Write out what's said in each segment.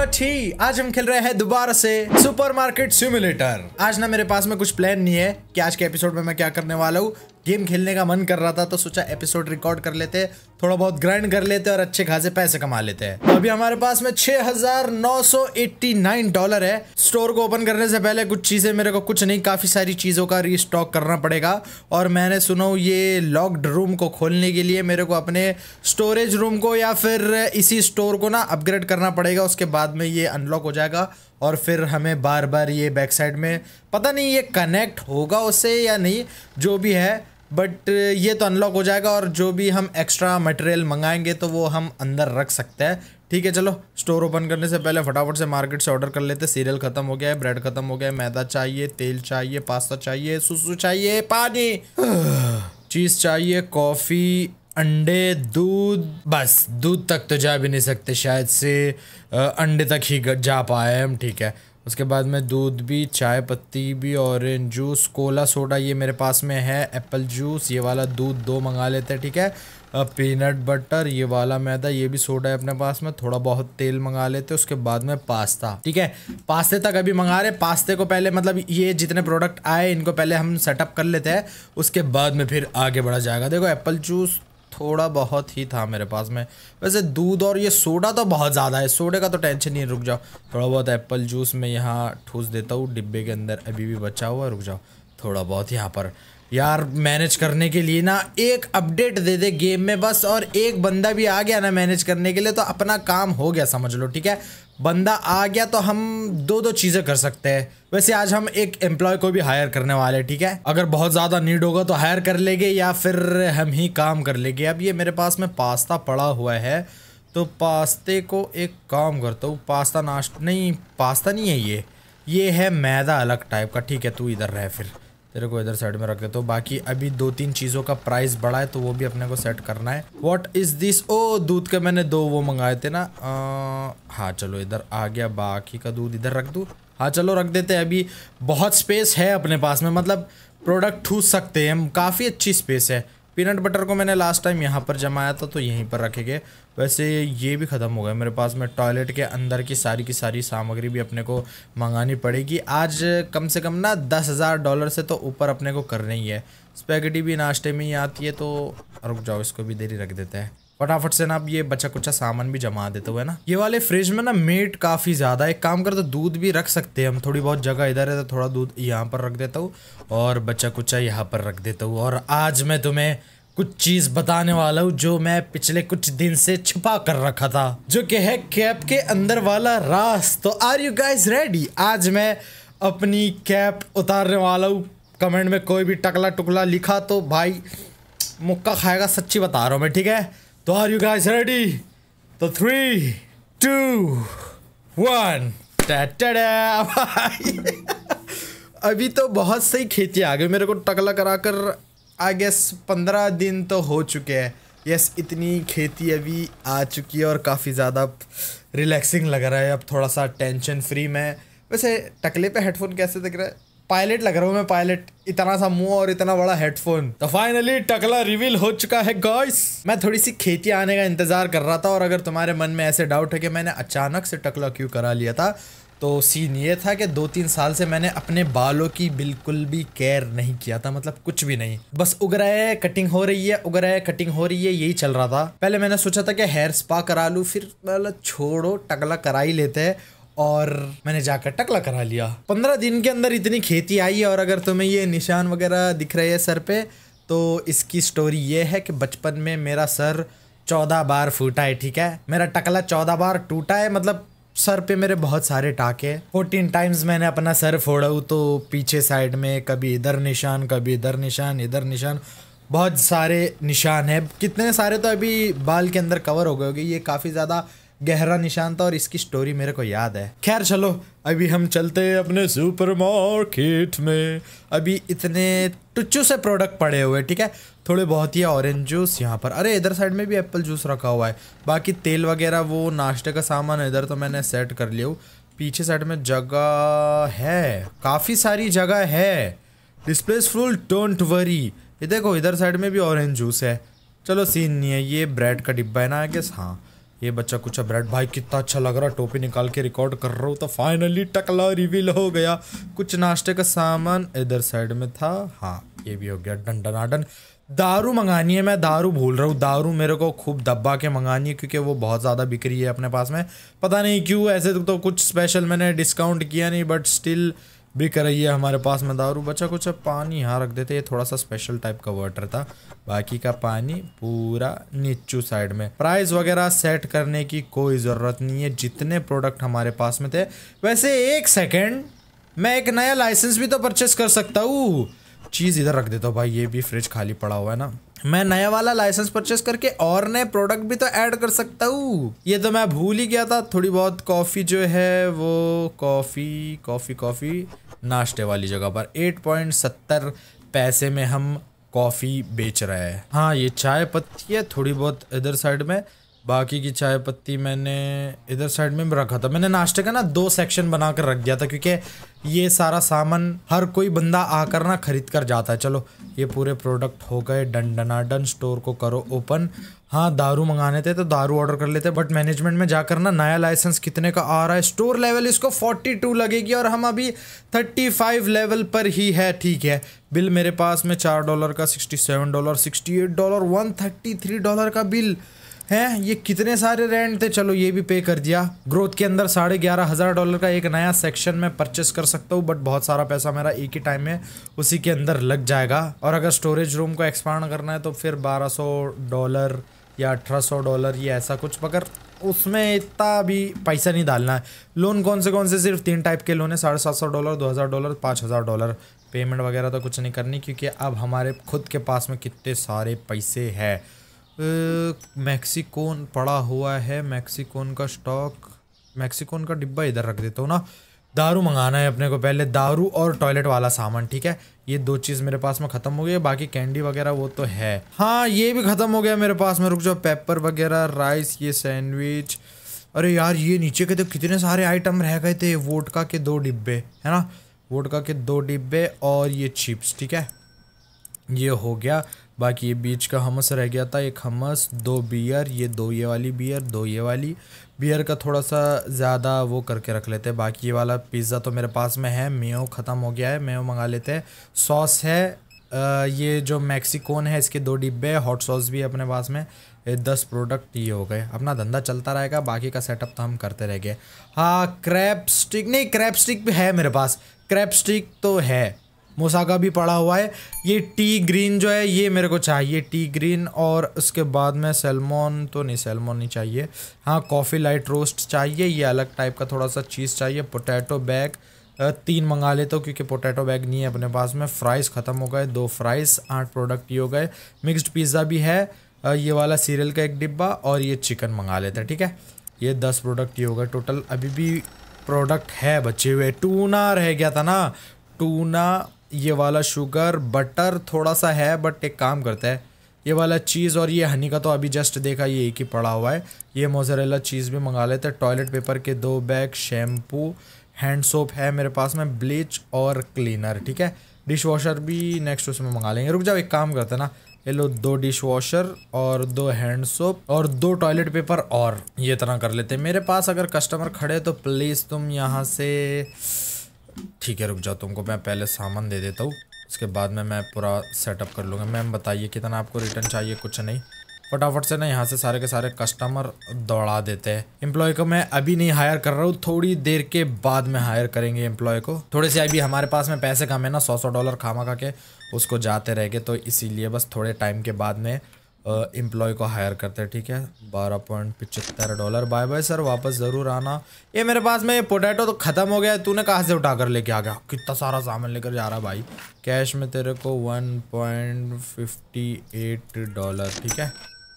number आज हम खेल रहे हैं दोबारा से सुपरमार्केट सिमुलेटर आज ना मेरे पास में कुछ प्लान नहीं है कि आज के एपिसोड में मैं क्या करने वाला हूँ गेम खेलने का मन कर रहा था तो सोचा एपिसोड रिकॉर्ड कर लेते थोड़ा बहुत ग्राइंड कर लेते और अच्छे खासे पैसे कमा लेते हैं तो अभी हमारे पास में 6,989 डॉलर है स्टोर को ओपन करने से पहले कुछ चीज़ें मेरे को कुछ नहीं काफ़ी सारी चीज़ों का रीस्टॉक करना पड़ेगा और मैंने सुनो ये लॉक्ड रूम को खोलने के लिए मेरे को अपने स्टोरेज रूम को या फिर इसी स्टोर को ना अपग्रेड करना पड़ेगा उसके बाद में ये अनलॉक हो जाएगा और फिर हमें बार बार ये बैक साइड में पता नहीं ये कनेक्ट होगा उससे या नहीं जो भी है बट uh, ये तो अनलॉक हो जाएगा और जो भी हम एक्स्ट्रा मटेरियल मंगाएंगे तो वो हम अंदर रख सकते हैं ठीक है चलो स्टोर ओपन करने से पहले फटाफट से मार्केट से ऑर्डर कर लेते सीरियल ख़त्म हो गया है ब्रेड ख़त्म हो गया है मैदा चाहिए तेल चाहिए पास्ता चाहिए सुसु चाहिए पानी चीज़ चाहिए कॉफ़ी अंडे दूध बस दूध तक तो जा भी नहीं सकते शायद से uh, अंडे तक ही जा पाए हम ठीक है उसके बाद में दूध भी चाय पत्ती भी ऑरेंज जूस कोला सोडा ये मेरे पास में है एप्पल जूस ये वाला दूध दो मंगा लेते हैं ठीक है पीनट बटर ये वाला मैदा ये भी सोडा है अपने पास में थोड़ा बहुत तेल मंगा लेते उसके बाद में पास्ता ठीक है पास्ते तक अभी मंगा रहे पास्ते को पहले मतलब ये जितने प्रोडक्ट आए इनको पहले हम सेटअप कर लेते हैं उसके बाद में फिर आगे बढ़ा जाएगा देखो एप्पल जूस थोड़ा बहुत ही था मेरे पास में वैसे दूध और ये सोडा तो बहुत ज़्यादा है सोडे का तो टेंशन नहीं रुक जाओ थोड़ा बहुत एप्पल जूस मैं यहाँ ठूस देता हूँ डिब्बे के अंदर अभी भी बचा हुआ रुक जाओ थोड़ा बहुत यहाँ पर यार मैनेज करने के लिए ना एक अपडेट दे दे गेम में बस और एक बंदा भी आ गया ना मैनेज करने के लिए तो अपना काम हो गया समझ लो ठीक है बंदा आ गया तो हम दो दो चीज़ें कर सकते हैं वैसे आज हम एक एम्प्लॉय को भी हायर करने वाले हैं ठीक है अगर बहुत ज़्यादा नीड होगा तो हायर कर लेंगे या फिर हम ही काम कर लेंगे अब ये मेरे पास में पास्ता पड़ा हुआ है तो पास्ते को एक काम करता हूँ पास्ता नाश्ता नहीं पास्ता नहीं है ये ये है मैदा अलग टाइप का ठीक है तू इधर रह फिर तेरे को इधर साइड में रखे तो बाकी अभी दो तीन चीज़ों का प्राइस बढ़ा है तो वो भी अपने को सेट करना है वॉट इज़ दिस ओ दूध के मैंने दो वो मंगाए थे ना आ, हाँ चलो इधर आ गया बाकी का दूध इधर रख दूँ हाँ चलो रख देते हैं अभी बहुत स्पेस है अपने पास में मतलब प्रोडक्ट ठूस सकते हैं हम काफ़ी अच्छी स्पेस है पीनट बटर को मैंने लास्ट टाइम यहाँ पर जमाया था तो यहीं पर रखेंगे वैसे ये भी ख़त्म हो गया मेरे पास में टॉयलेट के अंदर की सारी की सारी सामग्री भी अपने को मंगानी पड़ेगी आज कम से कम ना दस हज़ार डॉलर से तो ऊपर अपने को करना ही है स्पैगेटी भी नाश्ते में ही आती है तो रुक जाओ इसको भी देरी रख देते हैं फटाफट से ना आप ये बचा कुचा सामान भी जमा देते हुए ना ये वाले फ्रिज में ना मीट काफ़ी ज़्यादा एक काम करते दूध भी रख सकते हैं हम थोड़ी बहुत जगह इधर है तो थोड़ा दूध यहाँ पर रख देता हूँ और बचा कुचा यहाँ पर रख देता हूँ और आज मैं तुम्हें कुछ चीज बताने वाला हूँ जो मैं पिछले कुछ दिन से छुपा कर रखा था जो कि है कैप के अंदर वाला रास तो आर यू गाइज रेडी आज मैं अपनी कैप उतारने वाला हूँ कमेंट में कोई भी टकला टुकला लिखा तो भाई मुक्का खाएगा सच्ची बता रहा हूँ मैं ठीक है तो are you guys ready The three two one अभी तो बहुत सही खेती आ गई मेरे को टकला करा कर आई गेस पंद्रह दिन तो हो चुके हैं यस इतनी खेती अभी आ चुकी है और काफ़ी ज़्यादा रिलैक्सिंग लग रहा है अब थोड़ा सा टेंशन फ्री में वैसे टकले पे हेडफोन कैसे दिख रहा है पायलट लग रहा हूँ मैं पायलट इतना सा मुंह और इतना बड़ा हेडफोन तो फाइनली टकला रिवील हो चुका है गॉइस मैं थोड़ी सी खेती आने का इंतजार कर रहा था और अगर तुम्हारे मन में ऐसे डाउट है कि मैंने अचानक से टकला क्यों करा लिया था तो सीन ये था कि दो तीन साल से मैंने अपने बालों की बिल्कुल भी केयर नहीं किया था मतलब कुछ भी नहीं बस उग रहा है कटिंग हो रही है उग रहा है कटिंग हो रही है यही चल रहा था पहले मैंने सोचा था कि हेयर स्पा करा लूँ फिर मतलब छोड़ो टकला करा ही लेते हैं और मैंने जाकर टकला करा लिया पंद्रह दिन के अंदर इतनी खेती आई है और अगर तुम्हें ये निशान वगैरह दिख रहे हैं सर पे तो इसकी स्टोरी ये है कि बचपन में मेरा सर चौदह बार फूटा है ठीक है मेरा टकला चौदह बार टूटा है मतलब सर पे मेरे बहुत सारे टाके हैं फोर्टीन टाइम्स मैंने अपना सर फोड़ा तो पीछे साइड में कभी इधर निशान कभी इधर निशान इधर निशान बहुत सारे निशान है कितने सारे तो अभी बाल के अंदर कवर हो गए होगी ये काफ़ी ज़्यादा गहरा निशान था और इसकी स्टोरी मेरे को याद है खैर चलो अभी हम चलते हैं अपने सुपरमार्केट में अभी इतने टुच्चू से प्रोडक्ट पड़े हुए ठीक है थोड़े बहुत ही ऑरेंज जूस यहाँ पर अरे इधर साइड में भी एप्पल जूस रखा हुआ है बाकी तेल वगैरह वो नाश्ते का सामान है इधर तो मैंने सेट कर लिया हूँ पीछे साइड में जगह है काफ़ी सारी जगह है डिस्प्लेस फुल डोंट वरी ये देखो इधर साइड में भी ऑरेंज जूस है चलो सीन नहीं है ये ब्रेड का डिब्बा है ना आई गेस हाँ ये बच्चा कुछ ब्रेड भाई कितना अच्छा लग रहा टोपी निकाल के रिकॉर्ड कर रहा हूँ तो फाइनली टकला रिवील हो गया कुछ नाश्ते का सामान इधर साइड में था हाँ ये भी हो गया डन आडन दारू मंगानी है मैं दारू भूल रहा हूँ दारू मेरे को खूब दबा के मंगानी है क्योंकि वो बहुत ज़्यादा बिक रही है अपने पास में पता नहीं क्यों ऐसे तो कुछ स्पेशल मैंने डिस्काउंट किया नहीं बट स्टिल भी करइए हमारे पास में दारू बच्चा कुछ पानी यहाँ रख देते ये थोड़ा सा स्पेशल टाइप का वाटर था बाकी का पानी पूरा नीचू साइड में प्राइस वगैरह सेट करने की कोई ज़रूरत नहीं है जितने प्रोडक्ट हमारे पास में थे वैसे एक सेकेंड मैं एक नया लाइसेंस भी तो परचेस कर सकता हूँ चीज़ इधर रख देता हूँ भाई ये भी फ्रिज खाली पड़ा हुआ है ना मैं नया वाला लाइसेंस परचेस करके और नए प्रोडक्ट भी तो ऐड कर सकता हूँ ये तो मैं भूल ही गया था थोड़ी बहुत कॉफ़ी जो है वो कॉफ़ी कॉफ़ी कॉफ़ी नाश्ते वाली जगह पर एट पॉइंट सत्तर पैसे में हम कॉफ़ी बेच रहे हैं हाँ ये चाय पत्ती है थोड़ी बहुत इधर साइड में बाकी की चाय पत्ती मैंने इधर साइड में रखा था मैंने नाश्ते का ना दो सेक्शन बना कर रख दिया था क्योंकि ये सारा सामान हर कोई बंदा आकर ना खरीद कर जाता है चलो ये पूरे प्रोडक्ट हो गए डन डनाडन स्टोर को करो ओपन हाँ दारू मंगाने थे तो दारू ऑर्डर कर लेते बट मैनेजमेंट में जाकर ना नया लाइसेंस कितने का आ रहा है स्टोर लेवल इसको 42 लगेगी और हम अभी 35 लेवल पर ही है ठीक है बिल मेरे पास में चार डॉलर का 67 डॉलर 68 डॉलर 133 डॉलर का बिल हैं ये कितने सारे रेंट थे चलो ये भी पे कर दिया ग्रोथ के अंदर साढ़े ग्यारह हज़ार डॉलर का एक नया सेक्शन मैं परचेस कर सकता हूँ बट बहुत सारा पैसा मेरा एक ही टाइम में उसी के अंदर लग जाएगा और अगर स्टोरेज रूम को एक्सपांड करना है तो फिर बारह सौ डॉलर या अठारह सौ डॉलर ये ऐसा कुछ मगर उसमें इतना भी पैसा नहीं डालना है लोन कौन से कौन से सिर्फ तीन टाइप के लोन है साढ़े सात सौ डॉलर दो हज़ार डॉलर पाँच हज़ार डॉलर पेमेंट वगैरह तो कुछ नहीं करनी क्योंकि अब हमारे खुद के पास में कितने सारे पैसे हैं मैक्सिकोन पड़ा हुआ है मैक्सिकोन का स्टॉक मैक्सिकोन का डिब्बा इधर रख देता हूँ ना दारू मंगाना है अपने को पहले दारू और टॉयलेट वाला सामान ठीक है ये दो चीज़ मेरे पास में ख़त्म हो गई बाकी कैंडी वगैरह वो तो है हाँ ये भी ख़त्म हो गया मेरे पास में रुक जाओ पेपर वगैरह राइस ये सैंडविच अरे यार ये नीचे के तो कितने सारे आइटम रह गए थे वोटका के दो डिब्बे है ना वोटका के दो डिब्बे और ये चिप्स ठीक है ये हो गया बाकी ये बीच का हमस रह गया था एक हमस दो बियर ये दो ये वाली बियर दो ये वाली बियर का थोड़ा सा ज़्यादा वो करके रख लेते हैं बाकी ये वाला पिज़्ज़ा तो मेरे पास में है मेयो ख़त्म हो गया है मेयो मंगा लेते हैं सॉस है आ, ये जो मैक्सिकोन है इसके दो डिब्बे हॉट सॉस भी अपने पास में ये दस प्रोडक्ट ये हो गए अपना धंधा चलता रहेगा बाकी का सेटअप तो हम करते रह गए हाँ क्रैप स्टिक नहीं क्रैप स्टिक भी है मेरे पास क्रैप स्टिक तो है मोसाका भी पड़ा हुआ है ये टी ग्रीन जो है ये मेरे को चाहिए टी ग्रीन और उसके बाद में सेलमोन तो नहीं सेलमोन नहीं चाहिए हाँ कॉफ़ी लाइट रोस्ट चाहिए ये अलग टाइप का थोड़ा सा चीज़ चाहिए पोटैटो बैग तीन मंगा लेता हूँ क्योंकि पोटैटो बैग नहीं है अपने पास में फ्राइज़ ख़त्म हो गए दो फ्राइज़ आठ प्रोडक्ट ये हो गए मिक्सड पिज़्ज़ा भी है ये वाला सीरियल का एक डिब्बा और ये चिकन मंगा लेते हैं ठीक है ये दस प्रोडक्ट ये हो गए टोटल अभी भी प्रोडक्ट है बचे हुए टूना रह गया था ना टूना ये वाला शुगर बटर थोड़ा सा है बट एक काम करता है ये वाला चीज़ और ये हनी का तो अभी जस्ट देखा ये एक ही पड़ा हुआ है ये मोजरेला चीज़ भी मंगा लेते हैं टॉयलेट पेपर के दो बैग शैम्पू हैंड सोप है मेरे पास में ब्लीच और क्लीनर ठीक है डिश वॉशर भी नेक्स्ट उसमें मंगा लेंगे रुक जाओ एक काम करते ना ये लो दो डिश वॉशर और दो हैंड सोप और दो टॉयलेट पेपर और ये तरह कर लेते मेरे पास अगर कस्टमर खड़े तो प्लीज़ तुम यहाँ से ठीक है रुक जाओ तुमको मैं पहले सामान दे देता हूँ उसके बाद में मैं पूरा सेटअप कर लूँगा मैम बताइए कितना आपको रिटर्न चाहिए कुछ नहीं फटाफट से ना यहाँ से सारे के सारे कस्टमर दौड़ा देते हैं एम्प्लॉय को मैं अभी नहीं हायर कर रहा हूँ थोड़ी देर के बाद में हायर करेंगे एम्प्लॉय को थोड़े से अभी हमारे पास में पैसे कम है ना सौ सौ डॉलर खामा खा के उसको जाते रह गए तो इसीलिए बस थोड़े टाइम के बाद में एम्प्लॉय को हायर करते हैं ठीक है बारह पॉइंट पिचहत्तर डॉलर बाय बाय सर वापस ज़रूर आना ये मेरे पास में ये पोटैटो तो ख़त्म हो गया तूने कहाँ से उठा कर लेके आ गया कितना सारा सामान लेकर जा रहा भाई कैश में तेरे को one point fifty eight dollar ठीक है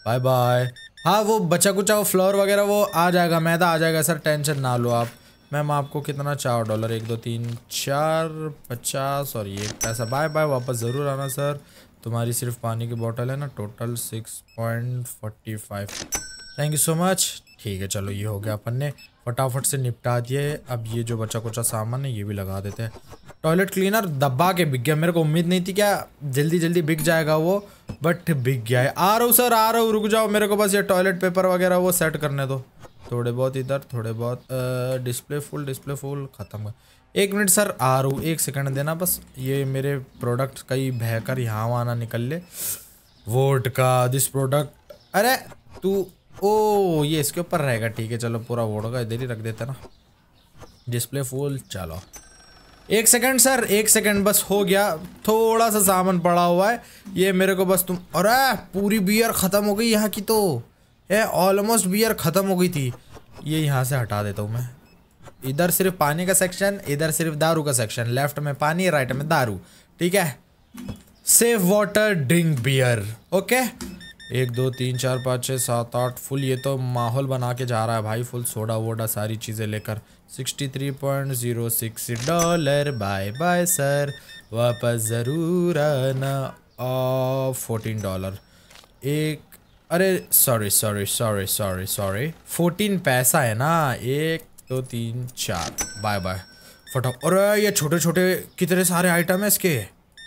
बाय बाय हाँ वो बचा कुचा वो फ्लोर वगैरह वो आ जाएगा मैदा आ जाएगा सर टेंशन ना लो आप मैम आपको कितना चार डॉलर एक दो तीन चार पचास और ये पैसा बाय बाय वापस ज़रूर आना सर तुम्हारी सिर्फ पानी की बॉटल है ना total six point forty five thank you so much ठीक है चलो ये हो गया अपन ने फटाफट से निपटा दिए अब ये जो बचा कुचा सामान है ये भी लगा देते हैं टॉयलेट क्लीनर दबा के बिक गया मेरे को उम्मीद नहीं थी क्या जल्दी जल्दी बिक जाएगा वो बट बिक गया है आ रहा हूँ सर आ रहा हूँ रुक जाओ मेरे को बस ये टॉयलेट पेपर वगैरह वो सेट करने दो थोड़े बहुत इधर थोड़े बहुत डिस्प्ले फुल डिस्प्ले फुल ख़त्म एक मिनट सर आ रू एक सेकंड देना बस ये मेरे प्रोडक्ट कई बहकर यहाँ वहाँ निकल ले वोट का दिस प्रोडक्ट अरे तू ओ ये इसके ऊपर रहेगा ठीक है चलो पूरा वोट का इधर ही रख देते ना डिस्प्ले फुल चलो एक सेकंड सर एक सेकंड बस हो गया थोड़ा सा सामान पड़ा हुआ है ये मेरे को बस तुम अरे पूरी बियर ख़त्म हो गई यहाँ की तो ऑलमोस्ट बियर ख़त्म हो गई थी ये यहाँ से हटा देता हूँ मैं इधर सिर्फ पानी का सेक्शन इधर सिर्फ दारू का सेक्शन लेफ्ट में पानी राइट में दारू ठीक है safe water drink beer okay एक दो तीन चार पाँच छः सात आठ फुल ये तो माहौल बना के जा रहा है भाई फुल सोडा वोडा सारी चीज़ें लेकर sixty three point zero six dollar bye bye sir वापस ज़रूर आना फोर्टीन डॉलर एक अरे sorry sorry sorry sorry sorry fourteen पैसा है ना एक दो तीन चार बाय बाय फटाफ और ये छोटे छोटे कितने सारे आइटम है इसके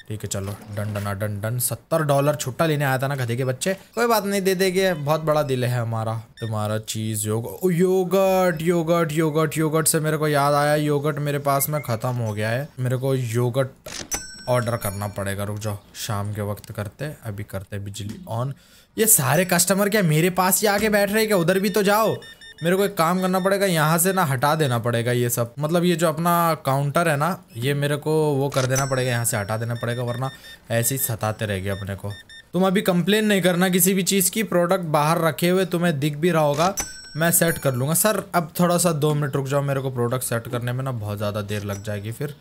ठीक है चलो डन डना डन डन सत्तर डॉलर छुट्टा लेने आया था ना गधे के बच्चे कोई बात नहीं दे देंगे बहुत बड़ा दिल है हमारा तुम्हारा चीज योग योगर्ट योगर्ट योगर्ट योगर्ट से मेरे को याद आया योगर्ट मेरे पास में खत्म हो गया है मेरे को योगर्ट ऑर्डर करना पड़ेगा रुक जाओ शाम के वक्त करते अभी करते बिजली ऑन ये सारे कस्टमर क्या मेरे पास ही आके बैठ रहे क्या उधर भी तो जाओ मेरे को एक काम करना पड़ेगा यहाँ से ना हटा देना पड़ेगा ये सब मतलब ये जो अपना काउंटर है ना ये मेरे को वो कर देना पड़ेगा यहाँ से हटा देना पड़ेगा वरना ऐसे ही सताते रहेगी अपने को तुम अभी कंप्लेन नहीं करना किसी भी चीज़ की प्रोडक्ट बाहर रखे हुए तुम्हें दिख भी रहा होगा मैं सेट कर लूँगा सर अब थोड़ा सा दो मिनट रुक जाओ मेरे को प्रोडक्ट सेट करने में ना बहुत ज़्यादा देर लग जाएगी फिर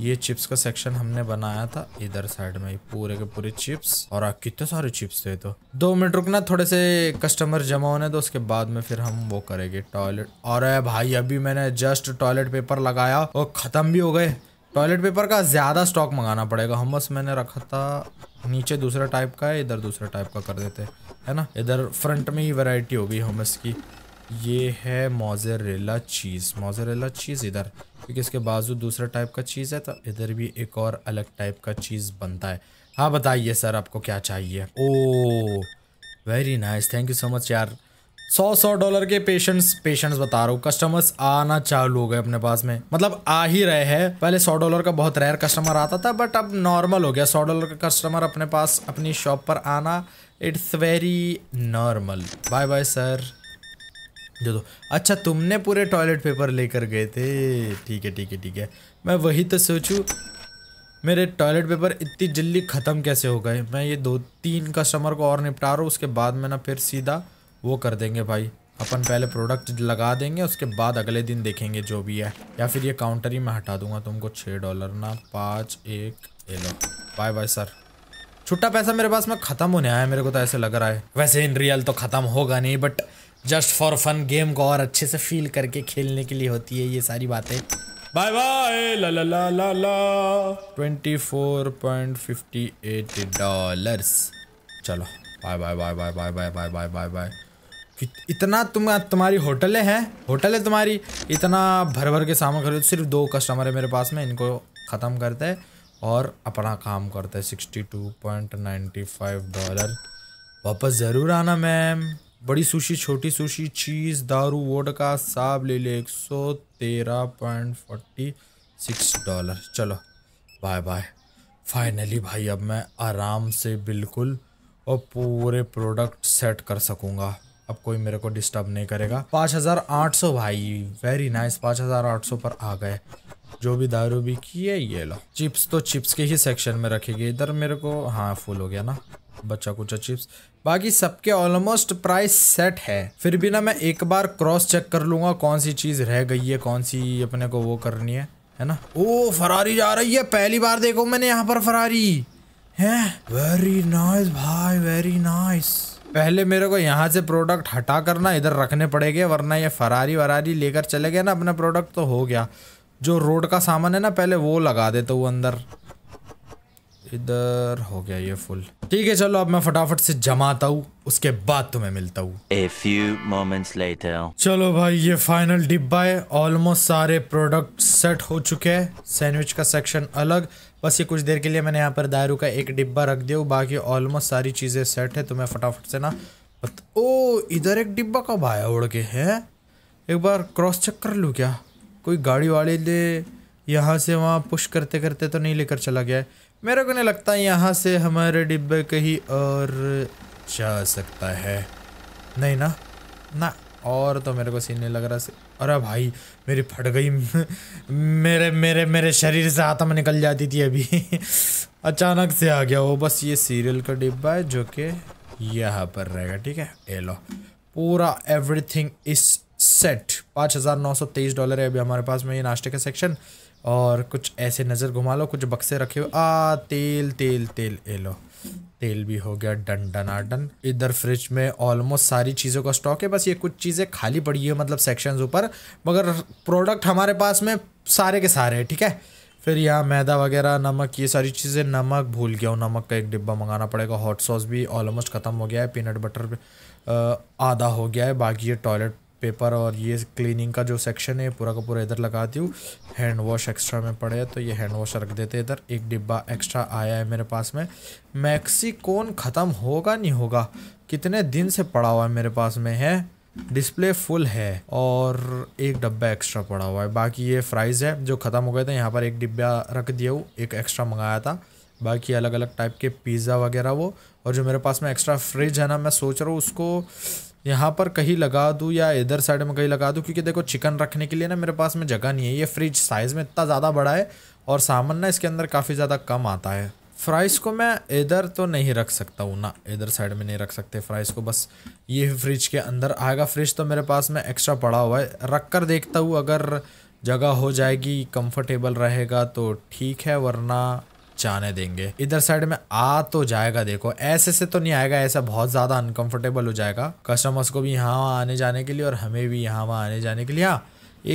ये चिप्स का सेक्शन हमने बनाया था इधर साइड में पूरे के पूरे चिप्स और आप कितने सारे चिप्स थे तो दो मिनट रुकना थोड़े से कस्टमर जमा होने दो उसके बाद में फिर हम वो करेंगे टॉयलेट और भाई अभी मैंने जस्ट टॉयलेट पेपर लगाया और ख़त्म भी हो गए टॉयलेट पेपर का ज़्यादा स्टॉक मंगाना पड़ेगा हम बस मैंने रखा था नीचे दूसरा टाइप का है इधर दूसरा टाइप का कर देते है ना इधर फ्रंट में ही वैरायटी होगी हमस की ये है मोजरेला चीज़ मोजरेला चीज़ इधर क्योंकि इसके बाजू दूसरा टाइप का चीज़ है तो इधर भी एक और अलग टाइप का चीज़ बनता है हाँ बताइए सर आपको क्या चाहिए oh very nice thank you so much यार सौ सौ डॉलर के पेशेंट्स पेशेंट्स बता रहा हूँ कस्टमर्स आना चालू हो गए अपने पास में मतलब आ ही रहे हैं पहले सौ डॉलर का बहुत रेयर कस्टमर आता था बट अब नॉर्मल हो गया सौ डॉलर का कस्टमर अपने पास अपनी शॉप पर आना it's very normal bye bye sir दे दो अच्छा तुमने पूरे टॉयलेट पेपर लेकर गए थे ठीक है ठीक है ठीक है मैं वही तो सोचूं मेरे टॉयलेट पेपर इतनी जल्दी ख़त्म कैसे हो गए मैं ये दो तीन कस्टमर को और निपटा रहा हूँ उसके बाद में ना फिर सीधा वो कर देंगे भाई अपन पहले प्रोडक्ट लगा देंगे उसके बाद अगले दिन देखेंगे जो भी है या फिर ये काउंटर ही मैं हटा दूंगा तुमको छः डॉलर ना पाँच एक ये लो बाय बाय सर छुट्टा पैसा मेरे पास में ख़त्म होने आया मेरे को तो ऐसे लग रहा है वैसे इन रियल तो ख़त्म होगा नहीं but just for fun game को और अच्छे से फील करके खेलने के लिए होती है ये सारी बातें बाय बाय ला ला ला ला ला twenty four point fifty eight dollars चलो bye bye bye bye bye bye bye bye bye bye इतना तुम तुम्हारी होटलें हैं होटल है तुम्हारी इतना भर भर के सामान खरीद सिर्फ दो कस्टमर है मेरे पास में इनको ख़त्म करते हैं और अपना काम करते हैं sixty two point ninety five dollar वापस ज़रूर आना मैम बड़ी सुशी छोटी सुशी चीज़ दारू वोड का साब ले ले एक सौ तेरह पॉइंट फोर्टी सिक्स डॉलर चलो बाय बाय फाइनली भाई अब मैं आराम से बिल्कुल और पूरे प्रोडक्ट सेट कर सकूंगा अब कोई मेरे को डिस्टर्ब नहीं करेगा पाँच हज़ार आठ सौ भाई वेरी नाइस पाँच हज़ार आठ सौ पर आ गए जो भी दारू भी किए ये लो चिप्स तो चिप्स के ही सेक्शन में रखेगी इधर मेरे को हाँ फुल हो गया ना बच्चा कुचा चिप्स बाकी सबके ऑलमोस्ट प्राइस सेट है फिर भी ना मैं एक बार क्रॉस चेक कर लूंगा कौन सी चीज़ रह गई है कौन सी अपने को वो करनी है है ना ओ फरारी जा रही है पहली बार देखो मैंने यहाँ पर फरारी है वेरी नाइस भाई वेरी नाइस पहले मेरे को यहाँ से प्रोडक्ट हटा करना इधर रखने पड़ेंगे वरना ये फरारी वरारी लेकर चले गए ना अपना प्रोडक्ट तो हो गया जो रोड का सामान है ना पहले वो लगा देते तो वो अंदर इधर हो गया ये फुल ठीक है चलो अब मैं फटाफट से जमाता हूँ उसके बाद तुम्हें मिलता हूँ चलो भाई ये फाइनल डिब्बा है ऑलमोस्ट सारे प्रोडक्ट सेट हो चुके हैं सैंडविच का सेक्शन अलग बस ये कुछ देर के लिए मैंने यहाँ पर दायरू का एक डिब्बा रख दिया बाकी ऑलमोस्ट सारी चीज़ें सेट है तो मैं फटाफट से ना ओ इधर एक डिब्बा कब आया उड़ के है एक बार क्रॉस चेक कर लू क्या कोई गाड़ी वाले दे यहाँ से वहाँ पुश करते करते तो नहीं लेकर चला गया है मेरे को नहीं लगता यहाँ से हमारे डिब्बे कहीं और जा सकता है नहीं ना ना और तो मेरे को सीन नहीं लग रहा से अरे भाई मेरी फट गई मेरे मेरे मेरे शरीर से आत्म निकल जाती थी अभी अचानक से आ गया वो बस ये सीरियल का डिब्बा है जो कि यहाँ पर रहेगा ठीक है ए लो पूरा एवरीथिंग इज सेट पाँच हज़ार नौ सौ तेईस डॉलर है अभी हमारे पास में ये नाश्ते का सेक्शन और कुछ ऐसे नज़र घुमा लो कुछ बक्से रखे हो आ तेल तेल तेल ए लो तेल भी हो गया डन डन इधर फ्रिज में ऑलमोस्ट सारी चीज़ों का स्टॉक है बस ये कुछ चीज़ें खाली पड़ी है मतलब सेक्शंस ऊपर मगर प्रोडक्ट हमारे पास में सारे के सारे हैं ठीक है फिर यहाँ मैदा वगैरह नमक ये सारी चीज़ें नमक भूल गया हूँ नमक का एक डिब्बा मंगाना पड़ेगा हॉट सॉस भी ऑलमोस्ट ख़त्म हो गया है पीनट बटर आधा हो गया है बाकी ये टॉयलेट पेपर और ये क्लीनिंग का जो सेक्शन है पूरा का पूरा इधर लगाती हूँ हैंड वॉश एक्स्ट्रा में पड़े हैं तो ये हैंड वॉश रख देते इधर एक डिब्बा एक्स्ट्रा आया है मेरे पास में मैक्सिकोन ख़त्म होगा नहीं होगा कितने दिन से पड़ा हुआ है मेरे पास में है डिस्प्ले फुल है और एक डब्बा एक्स्ट्रा पड़ा हुआ है बाकी ये फ्राइज़ है जो ख़त्म हो गए थे यहाँ पर एक डिब्बा रख दिया हूँ एक एक्स्ट्रा मंगाया था बाकी अलग अलग टाइप के पिज़्ज़ा वगैरह वो और जो मेरे पास में एक्स्ट्रा फ्रिज है ना मैं सोच रहा हूँ उसको यहाँ पर कहीं लगा दूँ या इधर साइड में कहीं लगा दूँ क्योंकि देखो चिकन रखने के लिए ना मेरे पास में जगह नहीं है ये फ्रिज साइज़ में इतना ज़्यादा बड़ा है और सामान ना इसके अंदर काफ़ी ज़्यादा कम आता है फ्राइज़ को मैं इधर तो नहीं रख सकता हूँ ना इधर साइड में नहीं रख सकते फ्राइज़ को बस ये फ्रिज के अंदर आएगा फ्रिज तो मेरे पास में एक्स्ट्रा पड़ा हुआ है रख कर देखता हूँ अगर जगह हो जाएगी कंफर्टेबल रहेगा तो ठीक है वरना जाने देंगे इधर साइड में आ तो जाएगा देखो ऐसे से तो नहीं आएगा ऐसा बहुत ज्यादा अनकंफर्टेबल हो जाएगा कस्टमर्स को भी यहाँ वहाँ आने जाने के लिए और हमें भी यहाँ वहाँ आने जाने के लिए हाँ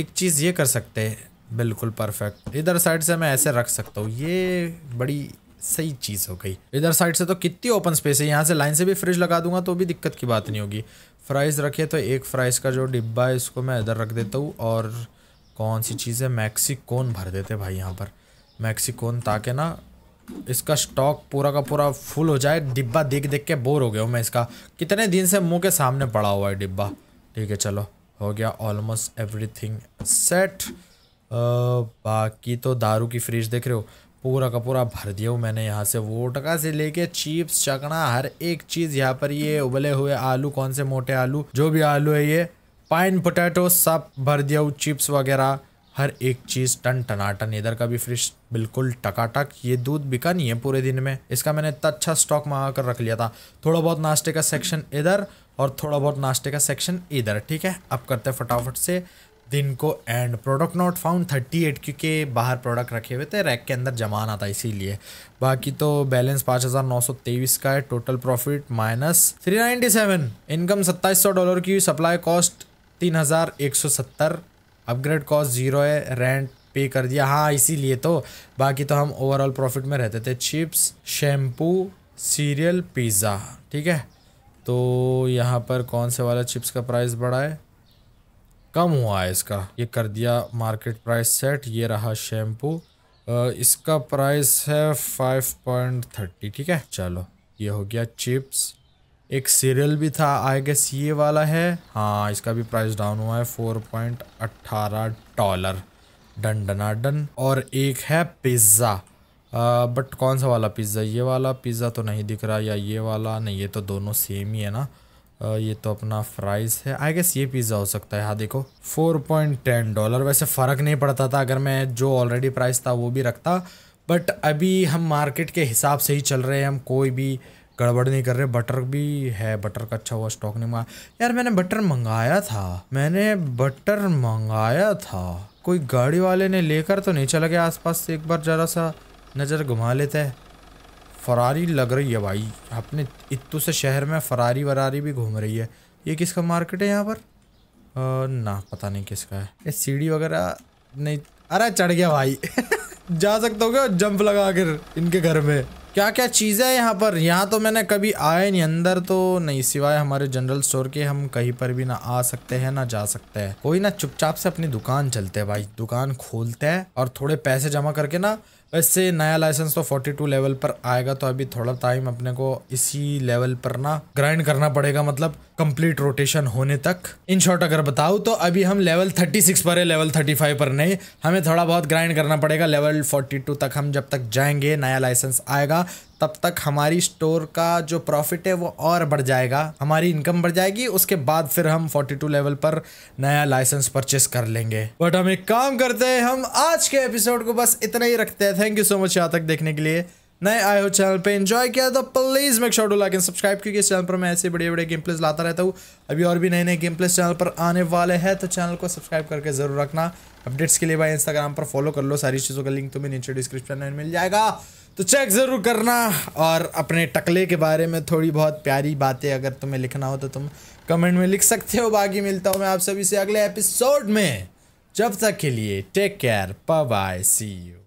एक चीज़ ये कर सकते हैं बिल्कुल परफेक्ट इधर साइड से मैं ऐसे रख सकता हूँ ये बड़ी सही चीज़ हो गई इधर साइड से तो कितनी ओपन स्पेस है यहाँ से लाइन से भी फ्रिज लगा दूंगा तो भी दिक्कत की बात नहीं होगी फ्राइज़ रखे तो एक फ्राइज़ का जो डिब्बा है इसको मैं इधर रख देता हूँ और कौन सी चीज़ है मैक्सिकोन भर देते भाई यहाँ पर मैक्सिकोन ताकि ना इसका स्टॉक पूरा का पूरा फुल हो जाए डिब्बा देख देख के बोर हो गया हूँ मैं इसका कितने दिन से मुंह के सामने पड़ा हुआ है डिब्बा ठीक है चलो हो गया ऑलमोस्ट एवरीथिंग सेट बाकी तो दारू की फ्रिज देख रहे हो पूरा का पूरा भर दिया हूँ मैंने यहाँ से वोटका से लेके चिप्स चकना हर एक चीज़ यहाँ पर ये उबले हुए आलू कौन से मोटे आलू जो भी आलू है ये पाइन पोटैटो सब भर दिया हूँ चिप्स वगैरह हर एक चीज़ टन टनाटन इधर का भी फ्रिज बिल्कुल टकाटक ये दूध बिका नहीं है पूरे दिन में इसका मैंने इतना अच्छा स्टॉक मंगा कर रख लिया था थोड़ा बहुत नाश्ते का सेक्शन इधर और थोड़ा बहुत नाश्ते का सेक्शन इधर ठीक है अब करते हैं फटाफट से दिन को end product not found thirty eight क्योंकि बाहर प्रोडक्ट रखे हुए थे रैक के अंदर जमा आना था इसीलिए बाकी तो बैलेंस पाँच हज़ार नौ सौ तेईस का है total profit minus three ninety seven income सत्ताईस सौ डॉलर की सप्लाई कॉस्ट तीन हज़ार एक सौ सत्तर अपग्रेड कॉस्ट ज़ीरो है रेंट पे कर दिया हाँ इसीलिए तो बाकी तो हम ओवरऑल प्रॉफिट में रहते थे चिप्स शैम्पू सीरियल पिज़्ज़ा ठीक है तो यहाँ पर कौन से वाला चिप्स का प्राइस बढ़ा है कम हुआ है इसका ये कर दिया मार्केट प्राइस सेट ये रहा शैम्पू इसका प्राइस है फाइव पॉइंट थर्टी ठीक है चलो ये हो गया चिप्स एक सीरियल भी था आई गेस ये वाला है हाँ इसका भी प्राइस डाउन हुआ है फोर पॉइंट अट्ठारह डॉलर डन डना हाँ, डन और एक है पिज़्ज़ा बट कौन सा वाला पिज़्ज़ा ये वाला पिज़्ज़ा तो नहीं दिख रहा या ये वाला नहीं ये तो दोनों सेम ही है ना आ, ये तो अपना फ्राइज़ है आई गेस ये पिज़्ज़ा हो सकता है हाँ देखो फोर पॉइंट टेन डॉलर वैसे फ़र्क नहीं पड़ता था अगर मैं जो ऑलरेडी प्राइस था वो भी रखता बट अभी हम मार्केट के हिसाब से ही चल रहे हैं हम कोई भी गड़बड़ नहीं कर रहे बटर भी है बटर का अच्छा हुआ स्टॉक नहीं मंगाया यार मैंने बटर मंगाया था मैंने बटर मंगाया था कोई गाड़ी वाले ने लेकर तो नहीं चला गया आसपास से एक बार ज़रा सा नज़र घुमा लेते हैं फरारी लग रही है भाई अपने इतू से शहर में फरारी वरारी भी घूम रही है ये किसका मार्केट है यहाँ पर आ, ना पता नहीं किसका है ये सीढ़ी वगैरह नहीं अरे चढ़ गया भाई जा सकते हो क्या जंप लगा कर इनके घर में क्या क्या चीज़ें हैं यहाँ पर यहाँ तो मैंने कभी आए नहीं अंदर तो नहीं सिवाय हमारे जनरल स्टोर के हम कहीं पर भी ना आ सकते हैं ना जा सकते हैं कोई ना चुपचाप से अपनी दुकान चलते हैं भाई दुकान खोलते हैं और थोड़े पैसे जमा करके ना वैसे नया लाइसेंस तो 42 लेवल पर आएगा तो अभी थोड़ा टाइम अपने को इसी लेवल पर ना ग्राइंड करना पड़ेगा मतलब कंप्लीट रोटेशन होने तक इन शॉर्ट अगर बताऊँ तो अभी हम लेवल 36 पर है लेवल 35 पर नहीं हमें थोड़ा बहुत ग्राइंड करना पड़ेगा लेवल 42 तक हम जब तक जाएंगे नया लाइसेंस आएगा तब तक हमारी स्टोर का जो प्रॉफिट है वो और बढ़ जाएगा हमारी इनकम बढ़ जाएगी उसके बाद फिर हम 42 लेवल पर नया लाइसेंस परचेस कर लेंगे बट हम एक काम करते हैं हम आज के एपिसोड को बस इतना ही रखते हैं थैंक यू सो मच यहाँ तक देखने के लिए नए आए हो चैनल पे एंजॉय किया तो please make sure to like and subscribe क्योंकि इस चैनल पर मैं ऐसे बड़े बड़े गेम प्लेस लाता रहता हूँ अभी और भी नए नए गेम प्लेस चैनल पर आने वाले हैं तो चैनल को सब्सक्राइब करके जरूर रखना अपडेट्स के लिए भाई इंस्टाग्राम पर फॉलो कर लो सारी चीज़ों का लिंक तुम्हें नीचे डिस्क्रिप्शन में मिल जाएगा तो चेक ज़रूर करना और अपने टकले के बारे में थोड़ी बहुत प्यारी बातें अगर तुम्हें लिखना हो तो तुम कमेंट में लिख सकते हो बाकी मिलता हूँ मैं आप सभी से अगले एपिसोड में जब तक के लिए take care bye see you